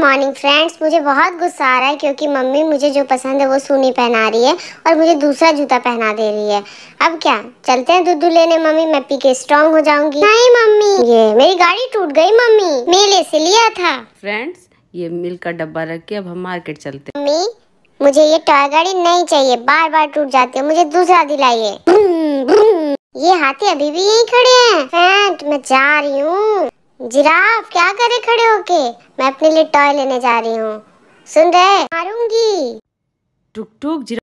morning friends मुझे बहुत गुस्सा आ रहा है क्योंकि मम्मी मुझे जो पसंद है वो सूनी पहना रही है और मुझे दूसरा जूता पहना दे रही है अब क्या चलते हैं दूध लेने मम्मी मैं पी के स्ट्रॉन्ग हो जाऊंगी नहीं मम्मी ये मेरी गाड़ी टूट गई मम्मी मेले से लिया था फ्रेंड्स ये मिल्क का डब्बा रख के अब हम मार्केट चलते मम्मी मुझे ये टॉय गाड़ी नहीं चाहिए बार बार टूट जाती है मुझे दूसरा दिलाइए ये हाथी अभी भी यही खड़े हैं फ्रेंड मैं जा रही हूँ जिराफ क्या करे खड़े होके मैं अपने लिए टॉय लेने जा रही हूँ सुन रहे मारूंगी टुक टुक जिराफ